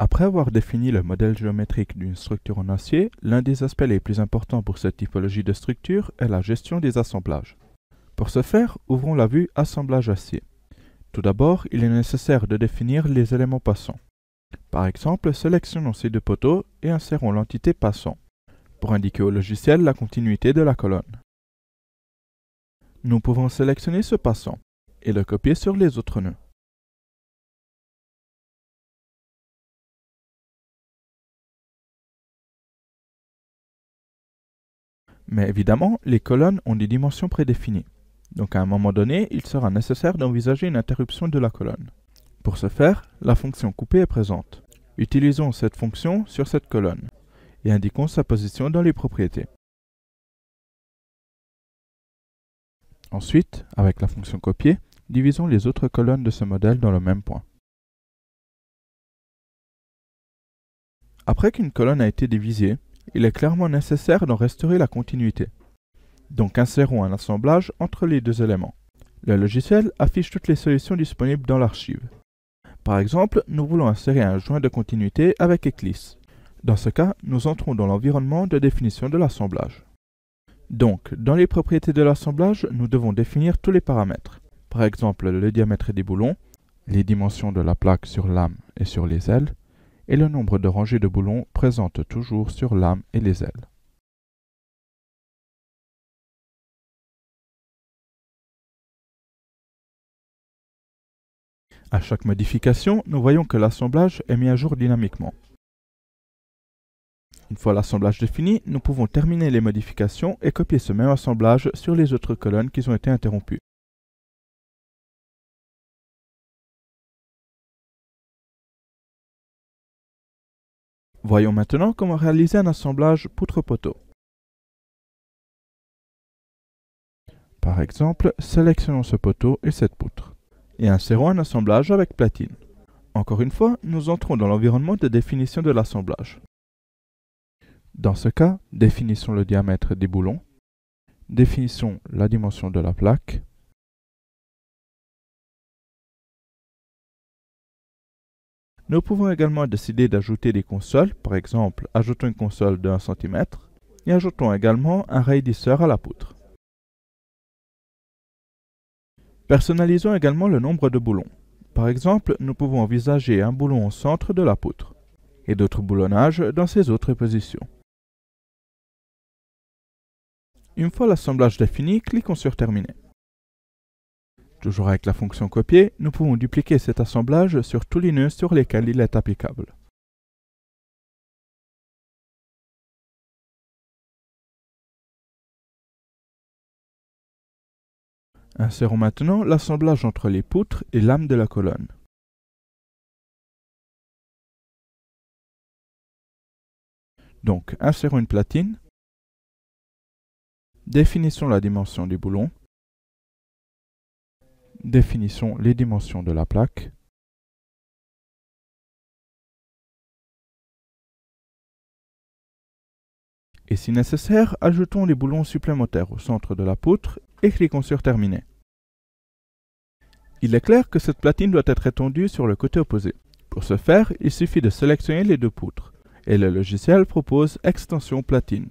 Après avoir défini le modèle géométrique d'une structure en acier, l'un des aspects les plus importants pour cette typologie de structure est la gestion des assemblages. Pour ce faire, ouvrons la vue Assemblage acier. Tout d'abord, il est nécessaire de définir les éléments passants. Par exemple, sélectionnons ces deux poteaux et insérons l'entité passant, pour indiquer au logiciel la continuité de la colonne. Nous pouvons sélectionner ce passant et le copier sur les autres nœuds. Mais évidemment, les colonnes ont des dimensions prédéfinies. Donc à un moment donné, il sera nécessaire d'envisager une interruption de la colonne. Pour ce faire, la fonction couper est présente. Utilisons cette fonction sur cette colonne et indiquons sa position dans les propriétés. Ensuite, avec la fonction copier, divisons les autres colonnes de ce modèle dans le même point. Après qu'une colonne a été divisée, il est clairement nécessaire d'en restaurer la continuité. Donc insérons un assemblage entre les deux éléments. Le logiciel affiche toutes les solutions disponibles dans l'archive. Par exemple, nous voulons insérer un joint de continuité avec Eclipse. Dans ce cas, nous entrons dans l'environnement de définition de l'assemblage. Donc, dans les propriétés de l'assemblage, nous devons définir tous les paramètres. Par exemple, le diamètre des boulons, les dimensions de la plaque sur l'âme et sur les ailes, et le nombre de rangées de boulons présentes toujours sur l'âme et les ailes. À chaque modification, nous voyons que l'assemblage est mis à jour dynamiquement. Une fois l'assemblage défini, nous pouvons terminer les modifications et copier ce même assemblage sur les autres colonnes qui ont été interrompues. Voyons maintenant comment réaliser un assemblage poutre-poteau. Par exemple, sélectionnons ce poteau et cette poutre, et insérons un assemblage avec platine. Encore une fois, nous entrons dans l'environnement de définition de l'assemblage. Dans ce cas, définissons le diamètre des boulons, définissons la dimension de la plaque, Nous pouvons également décider d'ajouter des consoles, par exemple ajoutons une console de 1 cm et ajoutons également un raidisseur à la poutre. Personnalisons également le nombre de boulons. Par exemple, nous pouvons envisager un boulon au centre de la poutre et d'autres boulonnages dans ces autres positions. Une fois l'assemblage défini, cliquons sur Terminer. Toujours avec la fonction copier, nous pouvons dupliquer cet assemblage sur tous les nœuds sur lesquels il est applicable. Insérons maintenant l'assemblage entre les poutres et l'âme de la colonne. Donc, insérons une platine. Définissons la dimension du boulon Définissons les dimensions de la plaque. Et si nécessaire, ajoutons les boulons supplémentaires au centre de la poutre et cliquons sur Terminer. Il est clair que cette platine doit être étendue sur le côté opposé. Pour ce faire, il suffit de sélectionner les deux poutres, et le logiciel propose Extension platine.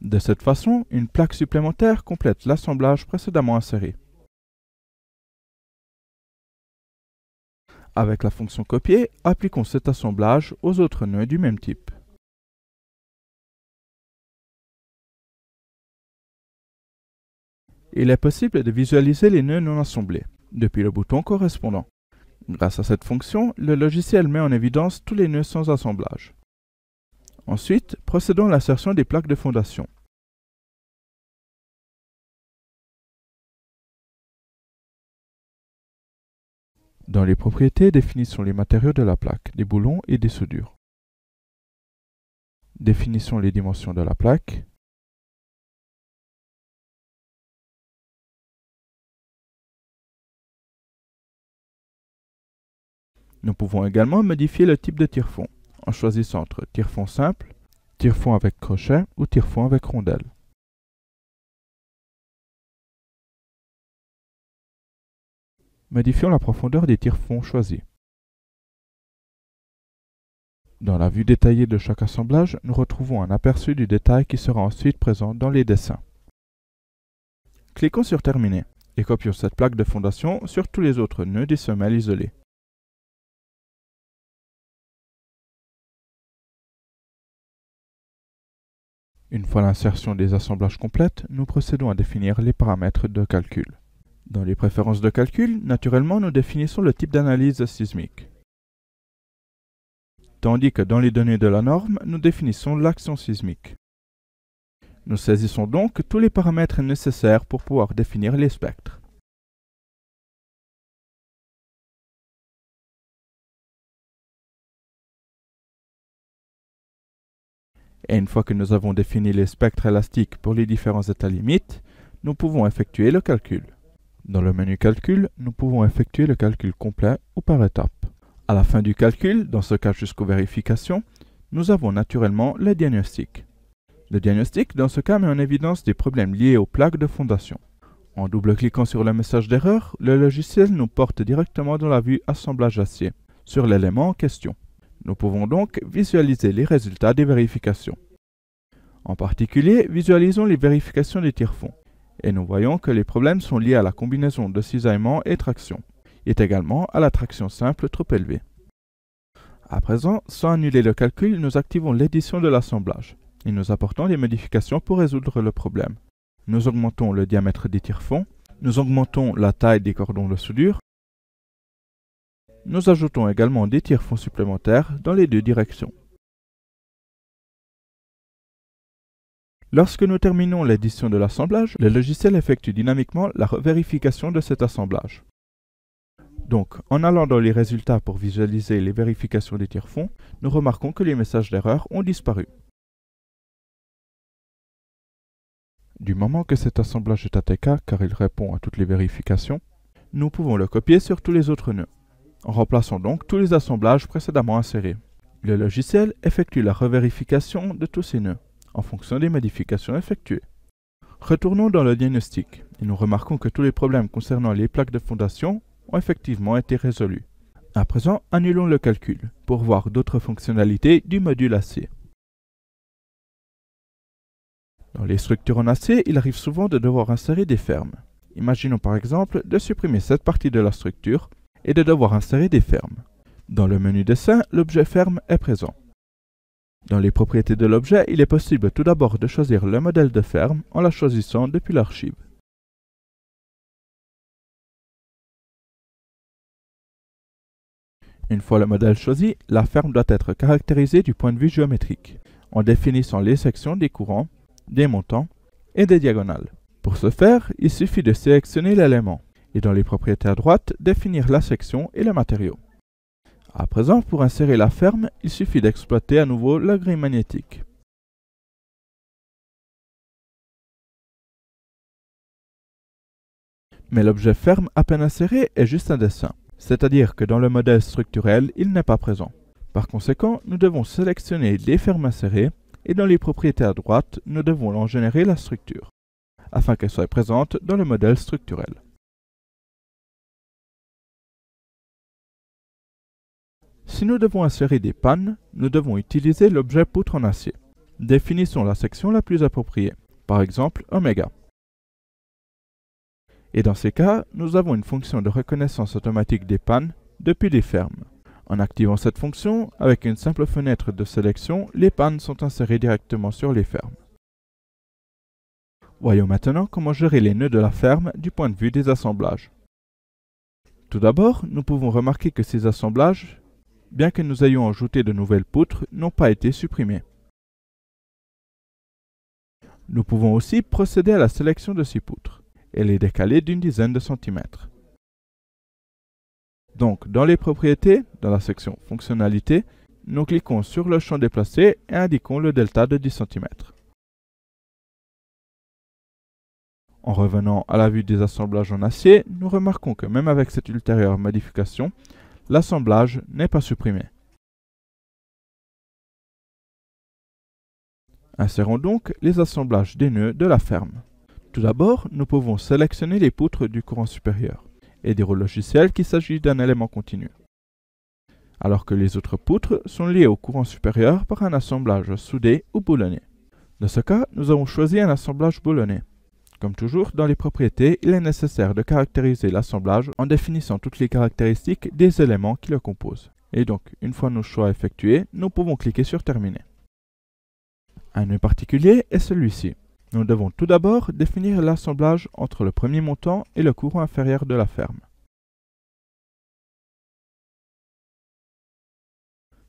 De cette façon, une plaque supplémentaire complète l'assemblage précédemment inséré. Avec la fonction copier, appliquons cet assemblage aux autres nœuds du même type. Il est possible de visualiser les nœuds non assemblés depuis le bouton correspondant. Grâce à cette fonction, le logiciel met en évidence tous les nœuds sans assemblage. Ensuite, procédons à l'insertion des plaques de fondation. Dans les propriétés définissons les matériaux de la plaque, des boulons et des soudures. Définissons les dimensions de la plaque. Nous pouvons également modifier le type de tire-fond en choisissant entre tire-fond simple, tire-fond avec crochet ou tire-fond avec rondelle. modifions la profondeur des tire-fonds choisis. Dans la vue détaillée de chaque assemblage, nous retrouvons un aperçu du détail qui sera ensuite présent dans les dessins. Cliquons sur Terminer et copions cette plaque de fondation sur tous les autres nœuds des semelles isolées. Une fois l'insertion des assemblages complète, nous procédons à définir les paramètres de calcul. Dans les préférences de calcul, naturellement, nous définissons le type d'analyse sismique. Tandis que dans les données de la norme, nous définissons l'action sismique. Nous saisissons donc tous les paramètres nécessaires pour pouvoir définir les spectres. Et une fois que nous avons défini les spectres élastiques pour les différents états limites, nous pouvons effectuer le calcul. Dans le menu Calcul, nous pouvons effectuer le calcul complet ou par étapes. À la fin du calcul, dans ce cas jusqu'aux vérifications, nous avons naturellement le diagnostic. Le diagnostic, dans ce cas, met en évidence des problèmes liés aux plaques de fondation. En double-cliquant sur le message d'erreur, le logiciel nous porte directement dans la vue Assemblage acier, sur l'élément en question. Nous pouvons donc visualiser les résultats des vérifications. En particulier, visualisons les vérifications des tiers-fonds et nous voyons que les problèmes sont liés à la combinaison de cisaillement et traction, et également à la traction simple trop élevée. À présent, sans annuler le calcul, nous activons l'édition de l'assemblage, et nous apportons des modifications pour résoudre le problème. Nous augmentons le diamètre des tire-fonds, nous augmentons la taille des cordons de soudure, nous ajoutons également des tire-fonds supplémentaires dans les deux directions. Lorsque nous terminons l'édition de l'assemblage, le logiciel effectue dynamiquement la revérification de cet assemblage. Donc, en allant dans les résultats pour visualiser les vérifications des tiers-fonds, nous remarquons que les messages d'erreur ont disparu. Du moment que cet assemblage est ATK, car il répond à toutes les vérifications, nous pouvons le copier sur tous les autres nœuds, en remplaçant donc tous les assemblages précédemment insérés. Le logiciel effectue la revérification de tous ces nœuds en fonction des modifications effectuées. Retournons dans le diagnostic et nous remarquons que tous les problèmes concernant les plaques de fondation ont effectivement été résolus. À présent, annulons le calcul pour voir d'autres fonctionnalités du module AC. Dans les structures en acier, il arrive souvent de devoir insérer des fermes. Imaginons par exemple de supprimer cette partie de la structure et de devoir insérer des fermes. Dans le menu dessin, l'objet ferme est présent. Dans les propriétés de l'objet, il est possible tout d'abord de choisir le modèle de ferme en la choisissant depuis l'archive. Une fois le modèle choisi, la ferme doit être caractérisée du point de vue géométrique, en définissant les sections des courants, des montants et des diagonales. Pour ce faire, il suffit de sélectionner l'élément et dans les propriétés à droite, définir la section et le matériau. À présent, pour insérer la ferme, il suffit d'exploiter à nouveau la grille magnétique. Mais l'objet ferme à peine inséré est juste un dessin, c'est-à-dire que dans le modèle structurel, il n'est pas présent. Par conséquent, nous devons sélectionner les fermes insérées et dans les propriétés à droite, nous devons en générer la structure, afin qu'elle soit présente dans le modèle structurel. Si nous devons insérer des pannes, nous devons utiliser l'objet poutre en acier. Définissons la section la plus appropriée, par exemple oméga. Et dans ces cas, nous avons une fonction de reconnaissance automatique des pannes depuis les fermes. En activant cette fonction, avec une simple fenêtre de sélection, les pannes sont insérées directement sur les fermes. Voyons maintenant comment gérer les nœuds de la ferme du point de vue des assemblages. Tout d'abord, nous pouvons remarquer que ces assemblages bien que nous ayons ajouté de nouvelles poutres, n'ont pas été supprimées. Nous pouvons aussi procéder à la sélection de ces poutres et les décaler d'une dizaine de centimètres. Donc, dans les propriétés, dans la section Fonctionnalités, nous cliquons sur le champ déplacé et indiquons le delta de 10 cm. En revenant à la vue des assemblages en acier, nous remarquons que même avec cette ultérieure modification, l'assemblage n'est pas supprimé. Insérons donc les assemblages des nœuds de la ferme. Tout d'abord, nous pouvons sélectionner les poutres du courant supérieur et dire au logiciel qu'il s'agit d'un élément continu, alors que les autres poutres sont liées au courant supérieur par un assemblage soudé ou boulonné. Dans ce cas, nous avons choisi un assemblage boulonné comme toujours, dans les propriétés, il est nécessaire de caractériser l'assemblage en définissant toutes les caractéristiques des éléments qui le composent. Et donc, une fois nos choix effectués, nous pouvons cliquer sur Terminer. Un nœud particulier est celui-ci. Nous devons tout d'abord définir l'assemblage entre le premier montant et le courant inférieur de la ferme.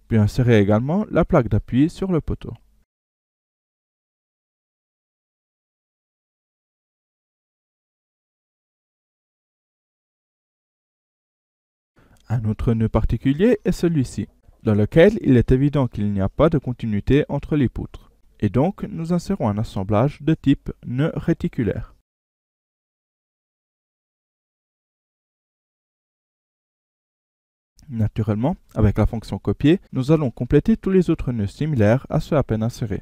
Puis insérer également la plaque d'appui sur le poteau. Un autre nœud particulier est celui-ci, dans lequel il est évident qu'il n'y a pas de continuité entre les poutres, et donc nous insérons un assemblage de type nœud réticulaire. Naturellement, avec la fonction copier, nous allons compléter tous les autres nœuds similaires à ceux à peine insérés.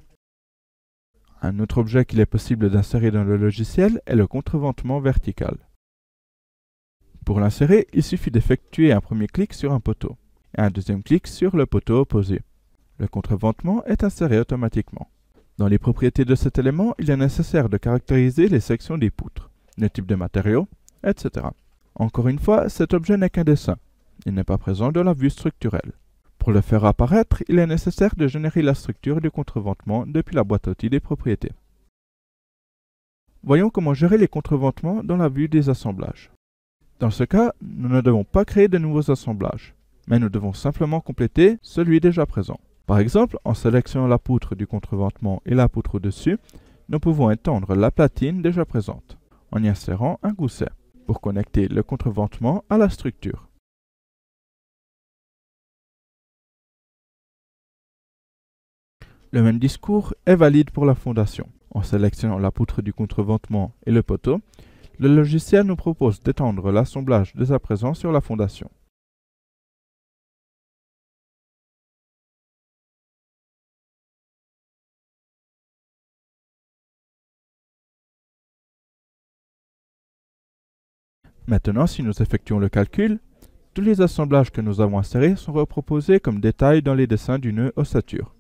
Un autre objet qu'il est possible d'insérer dans le logiciel est le contreventement vertical. Pour l'insérer, il suffit d'effectuer un premier clic sur un poteau et un deuxième clic sur le poteau opposé. Le contreventement est inséré automatiquement. Dans les propriétés de cet élément, il est nécessaire de caractériser les sections des poutres, le type de matériaux, etc. Encore une fois, cet objet n'est qu'un dessin. Il n'est pas présent dans la vue structurelle. Pour le faire apparaître, il est nécessaire de générer la structure du contreventement depuis la boîte à outils des propriétés. Voyons comment gérer les contreventements dans la vue des assemblages. Dans ce cas, nous ne devons pas créer de nouveaux assemblages, mais nous devons simplement compléter celui déjà présent. Par exemple, en sélectionnant la poutre du contreventement et la poutre au-dessus, nous pouvons étendre la platine déjà présente en y insérant un gousset pour connecter le contreventement à la structure. Le même discours est valide pour la fondation. En sélectionnant la poutre du contreventement et le poteau, le logiciel nous propose d'étendre l'assemblage dès à présent sur la fondation. Maintenant, si nous effectuons le calcul, tous les assemblages que nous avons insérés sont reproposés comme détails dans les dessins du nœud ossature.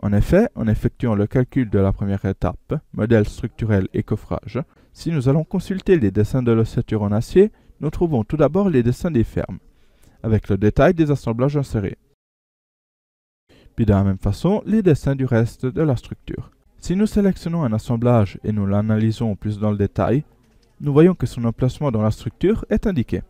En effet, en effectuant le calcul de la première étape, modèle structurel et coffrage, si nous allons consulter les dessins de l'ossature en acier, nous trouvons tout d'abord les dessins des fermes, avec le détail des assemblages insérés. Puis de la même façon, les dessins du reste de la structure. Si nous sélectionnons un assemblage et nous l'analysons plus dans le détail, nous voyons que son emplacement dans la structure est indiqué.